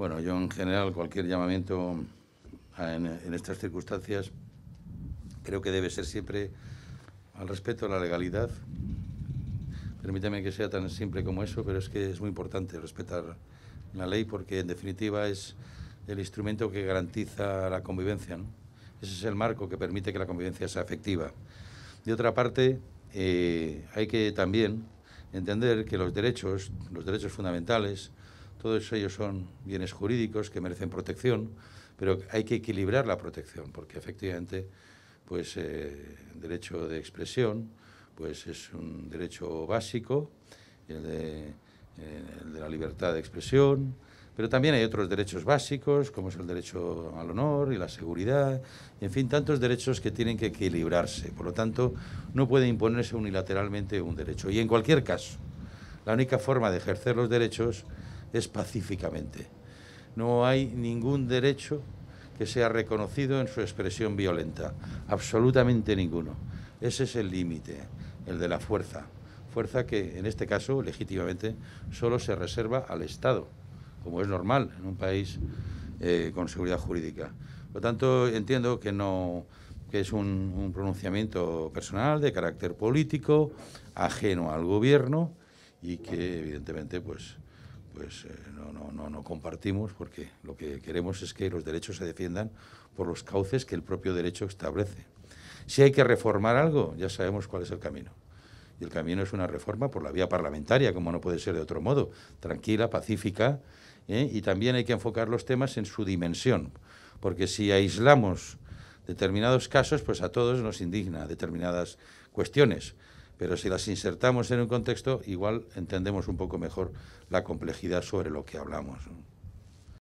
Bueno, yo en general cualquier llamamiento en, estas circunstancias creo que debe ser siempre al respeto a la legalidad. Permítame que sea tan simple como eso, pero es que es muy importante respetar la ley porque en definitiva es el instrumento que garantiza la convivencia. Ese es el marco que permite que la convivencia sea efectiva. De otra parte, eh, hay que también entender que los derechos, los derechos fundamentales, todos ellos son bienes jurídicos que merecen protección, pero hay que equilibrar la protección, porque efectivamente pues, el eh, derecho de expresión pues, es un derecho básico, el de, eh, el de la libertad de expresión, pero también hay otros derechos básicos, como es el derecho al honor y la seguridad, en fin, tantos derechos que tienen que equilibrarse. Por lo tanto, no puede imponerse unilateralmente un derecho. Y en cualquier caso, la única forma de ejercer los derechos es pacíficamente. No hay ningún derecho que sea reconocido en su expresión violenta, absolutamente ninguno. Ese es el límite, el de la fuerza, fuerza que en este caso, legítimamente, solo se reserva al Estado, como es normal en un país eh, con seguridad jurídica. Por lo tanto, entiendo que no es un, pronunciamiento personal de carácter político, ajeno al gobierno y que evidentemente pues pues eh, no, no, no, compartimos porque lo que queremos es que los derechos se defiendan por los cauces que el propio derecho establece. Si hay que reformar algo, ya sabemos cuál es el camino. Y el camino es una reforma por la vía parlamentaria, como no puede ser de otro modo, tranquila, pacífica, ¿eh? y también hay que enfocar los temas en su dimensión, porque si aislamos determinados casos, pues a todos nos indigna determinadas cuestiones pero si las insertamos en un contexto, igual entendemos un poco mejor la complejidad sobre lo que hablamos.